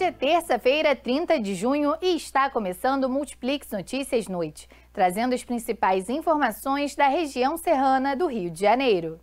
Hoje é terça-feira, 30 de junho, e está começando o Multiplix Notícias Noite, trazendo as principais informações da região serrana do Rio de Janeiro.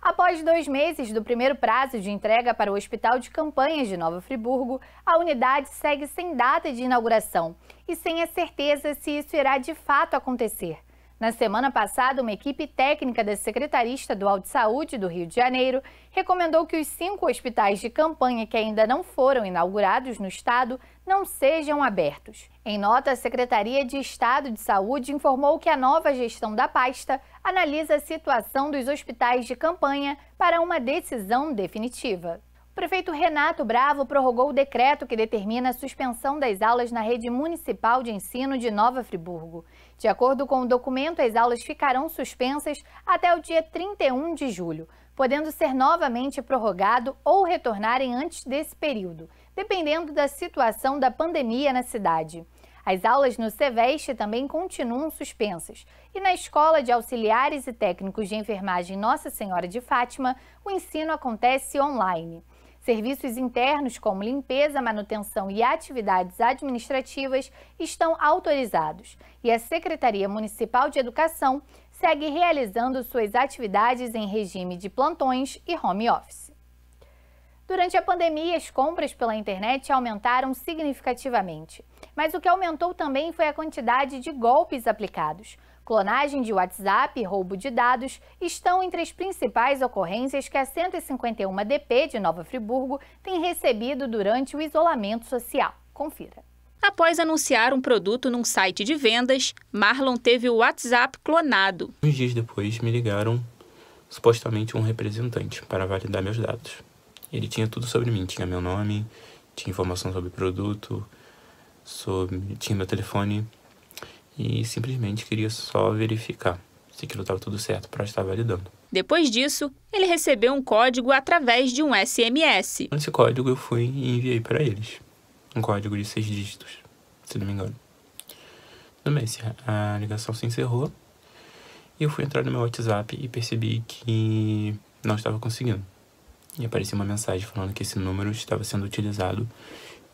Após dois meses do primeiro prazo de entrega para o Hospital de Campanhas de Nova Friburgo, a unidade segue sem data de inauguração e sem a certeza se isso irá de fato acontecer. Na semana passada, uma equipe técnica da Secretaria Estadual de Saúde do Rio de Janeiro recomendou que os cinco hospitais de campanha que ainda não foram inaugurados no estado não sejam abertos. Em nota, a Secretaria de Estado de Saúde informou que a nova gestão da pasta analisa a situação dos hospitais de campanha para uma decisão definitiva. O prefeito Renato Bravo prorrogou o decreto que determina a suspensão das aulas na rede municipal de ensino de Nova Friburgo. De acordo com o documento, as aulas ficarão suspensas até o dia 31 de julho, podendo ser novamente prorrogado ou retornarem antes desse período, dependendo da situação da pandemia na cidade. As aulas no SEVEST também continuam suspensas. E na Escola de Auxiliares e Técnicos de Enfermagem Nossa Senhora de Fátima, o ensino acontece online. Serviços internos como limpeza, manutenção e atividades administrativas estão autorizados e a Secretaria Municipal de Educação segue realizando suas atividades em regime de plantões e home office. Durante a pandemia, as compras pela internet aumentaram significativamente, mas o que aumentou também foi a quantidade de golpes aplicados. Clonagem de WhatsApp e roubo de dados estão entre as principais ocorrências que a 151 DP de Nova Friburgo tem recebido durante o isolamento social. Confira. Após anunciar um produto num site de vendas, Marlon teve o WhatsApp clonado. Uns dias depois me ligaram supostamente um representante para validar meus dados. Ele tinha tudo sobre mim, tinha meu nome, tinha informação sobre o produto, sobre, tinha meu telefone, e simplesmente queria só verificar se aquilo estava tudo certo para estar validando. Depois disso, ele recebeu um código através de um SMS. Esse código eu fui e enviei para eles. Um código de seis dígitos, se não me engano. mês, a ligação se encerrou e eu fui entrar no meu WhatsApp e percebi que não estava conseguindo. E apareceu uma mensagem falando que esse número estava sendo utilizado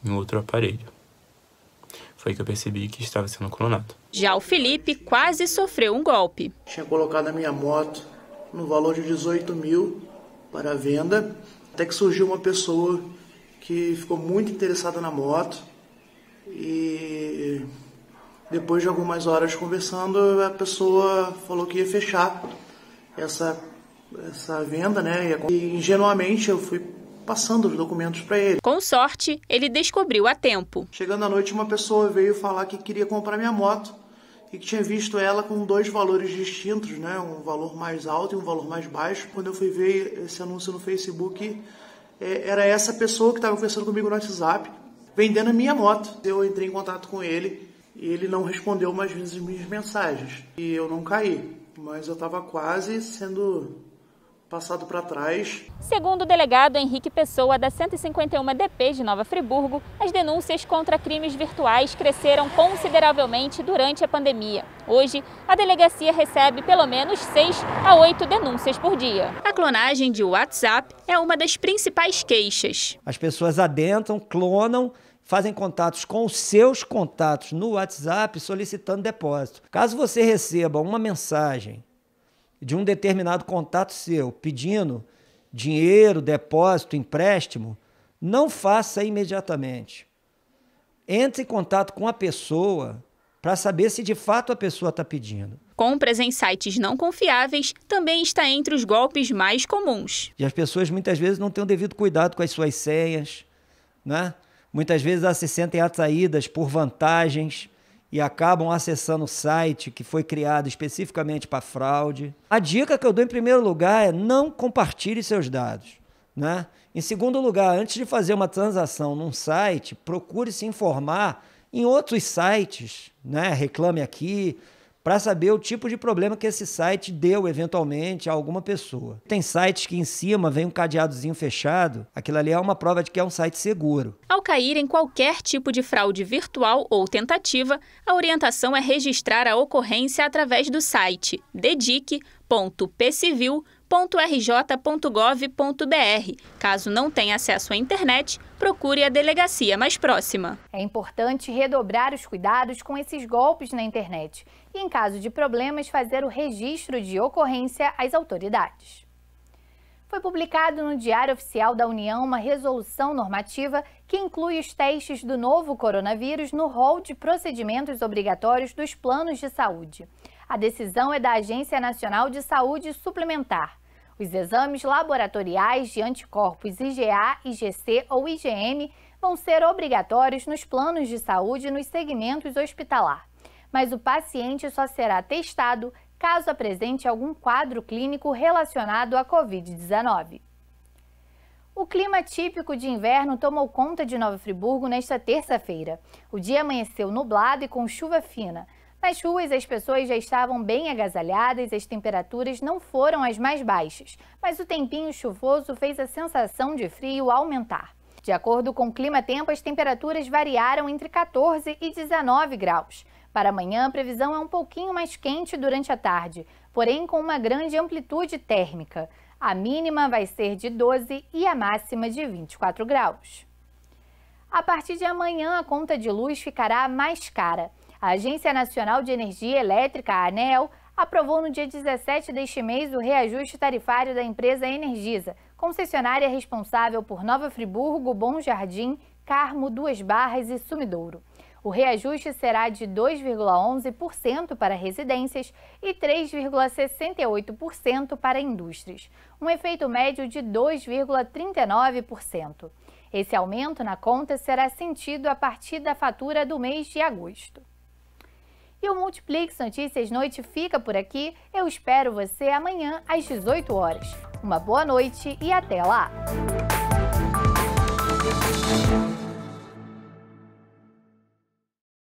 em outro aparelho. Foi que eu percebi que estava sendo clonado. Já o Felipe quase sofreu um golpe. Tinha colocado a minha moto no valor de 18 mil para venda, até que surgiu uma pessoa que ficou muito interessada na moto e depois de algumas horas conversando, a pessoa falou que ia fechar essa, essa venda, né? E ingenuamente eu fui passando os documentos para ele. Com sorte, ele descobriu a tempo. Chegando à noite, uma pessoa veio falar que queria comprar minha moto e que tinha visto ela com dois valores distintos, né? Um valor mais alto e um valor mais baixo. Quando eu fui ver esse anúncio no Facebook, é, era essa pessoa que estava conversando comigo no WhatsApp, vendendo a minha moto. Eu entrei em contato com ele e ele não respondeu mais vezes minhas mensagens. E eu não caí, mas eu estava quase sendo passado para trás. Segundo o delegado Henrique Pessoa, da 151 DP de Nova Friburgo, as denúncias contra crimes virtuais cresceram consideravelmente durante a pandemia. Hoje, a delegacia recebe pelo menos 6 a 8 denúncias por dia. A clonagem de WhatsApp é uma das principais queixas. As pessoas adentram, clonam, fazem contatos com os seus contatos no WhatsApp solicitando depósito. Caso você receba uma mensagem de um determinado contato seu pedindo dinheiro, depósito, empréstimo, não faça imediatamente. Entre em contato com a pessoa para saber se de fato a pessoa está pedindo. Compras em sites não confiáveis também está entre os golpes mais comuns. E as pessoas muitas vezes não têm o devido cuidado com as suas senhas, né? Muitas vezes elas se sentem atraídas por vantagens, e acabam acessando o site que foi criado especificamente para fraude. A dica que eu dou em primeiro lugar é não compartilhe seus dados. Né? Em segundo lugar, antes de fazer uma transação num site, procure se informar em outros sites, né? Reclame Aqui, para saber o tipo de problema que esse site deu eventualmente a alguma pessoa. Tem sites que em cima vem um cadeadozinho fechado, aquilo ali é uma prova de que é um site seguro. Ao cair em qualquer tipo de fraude virtual ou tentativa, a orientação é registrar a ocorrência através do site dedique.pcivil.com www.rj.gov.br. Caso não tenha acesso à internet, procure a delegacia mais próxima. É importante redobrar os cuidados com esses golpes na internet e, em caso de problemas, fazer o registro de ocorrência às autoridades. Foi publicado no Diário Oficial da União uma resolução normativa que inclui os testes do novo coronavírus no rol de procedimentos obrigatórios dos planos de saúde. A decisão é da Agência Nacional de Saúde Suplementar. Os exames laboratoriais de anticorpos IgA, IgC ou IgM vão ser obrigatórios nos planos de saúde nos segmentos hospitalar. Mas o paciente só será testado caso apresente algum quadro clínico relacionado à Covid-19. O clima típico de inverno tomou conta de Nova Friburgo nesta terça-feira. O dia amanheceu nublado e com chuva fina, nas ruas, as pessoas já estavam bem agasalhadas, as temperaturas não foram as mais baixas, mas o tempinho chuvoso fez a sensação de frio aumentar. De acordo com o Clima Tempo, as temperaturas variaram entre 14 e 19 graus. Para amanhã, a previsão é um pouquinho mais quente durante a tarde, porém com uma grande amplitude térmica. A mínima vai ser de 12 e a máxima de 24 graus. A partir de amanhã, a conta de luz ficará mais cara. A Agência Nacional de Energia Elétrica, a ANEL, aprovou no dia 17 deste mês o reajuste tarifário da empresa Energisa, concessionária responsável por Nova Friburgo, Bom Jardim, Carmo, Duas Barras e Sumidouro. O reajuste será de 2,11% para residências e 3,68% para indústrias, um efeito médio de 2,39%. Esse aumento na conta será sentido a partir da fatura do mês de agosto. E o Multiplix Notícias Noite fica por aqui. Eu espero você amanhã às 18 horas. Uma boa noite e até lá!